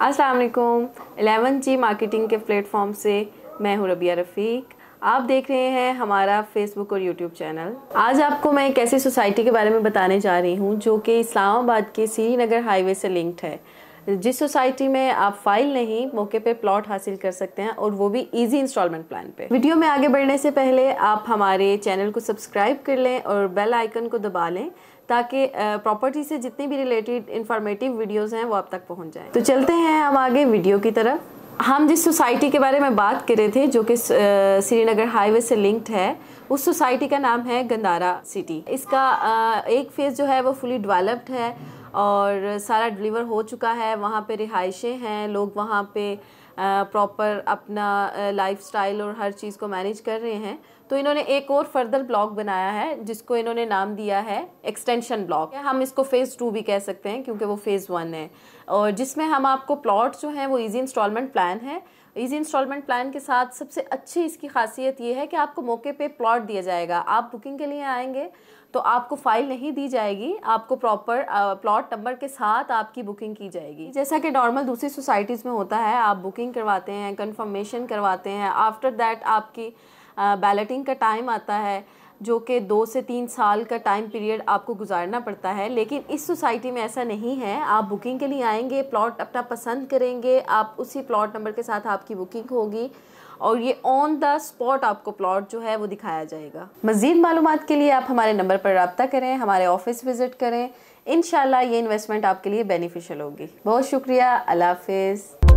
असलकुम eleven G marketing के platform से मैं हूँ रबिया रफ़ीक आप देख रहे हैं हमारा फेसबुक और यूट्यूब चैनल आज आपको मैं एक ऐसी सोसाइटी के बारे में बताने जा रही हूँ जो कि इस्लामाबाद के श्रीनगर हाईवे से लिंक्ड है जिस सोसाइटी में आप फाइल नहीं मौके पे प्लॉट हासिल कर सकते हैं और वो भी इजी इंस्टॉलमेंट प्लान पे वीडियो में आगे बढ़ने से पहले आप हमारे चैनल को सब्सक्राइब कर लें और बेल आइकन को दबा लें ताकि प्रॉपर्टी से जितनी भी रिलेटेड इंफॉर्मेटिव वीडियोज़ हैं वो आप तक पहुँच जाए तो चलते हैं हम आगे वीडियो की तरफ हम जिस सोसाइटी के बारे में बात कर रहे थे जो कि श्रीनगर हाईवे से लिंक्ड है उस सोसाइटी का नाम है गंदारा सिटी इसका एक फेज़ जो है वो फुली डेवलप्ड है और सारा डिलीवर हो चुका है वहाँ पे रिहाइशें हैं लोग वहाँ पे प्रॉपर अपना लाइफस्टाइल और हर चीज़ को मैनेज कर रहे हैं तो इन्होंने एक और फर्दर ब्लॉक बनाया है जिसको इन्होंने नाम दिया है एक्सटेंशन ब्लॉक हम इसको फ़ेज़ टू भी कह सकते हैं क्योंकि वो फ़ेज़ वन है और जिसमें हम आपको प्लॉट जो हैं वो ईजी इंस्टॉलमेंट प्लान है ईजी इंस्टॉलमेंट प्लान के साथ सबसे अच्छी इसकी खासियत ये है कि आपको मौके पे प्लॉट दिया जाएगा आप बुकिंग के लिए आएंगे तो आपको फ़ाइल नहीं दी जाएगी आपको प्रॉपर प्लॉट नंबर के साथ आपकी बुकिंग की जाएगी जैसा कि नॉर्मल दूसरी सोसाइटीज़ में होता है आप बुकिंग करवाते हैं कन्फर्मेशन करवाते हैं आफ्टर दैट आपकी बैलेटिंग का टाइम आता है जो कि दो से तीन साल का टाइम पीरियड आपको गुजारना पड़ता है लेकिन इस सोसाइटी में ऐसा नहीं है आप बुकिंग के लिए आएंगे प्लॉट अपना पसंद करेंगे आप उसी प्लॉट नंबर के साथ आपकी बुकिंग होगी और ये ऑन द स्पॉट आपको प्लॉट जो है वो दिखाया जाएगा मज़ीद मालूम के लिए आप हमारे नंबर पर रबता करें हमारे ऑफिस विज़िट करें इन ये इन्वेस्टमेंट आपके लिए बेनिफिशियल होगी बहुत शुक्रिया अल्लाह हाफिज़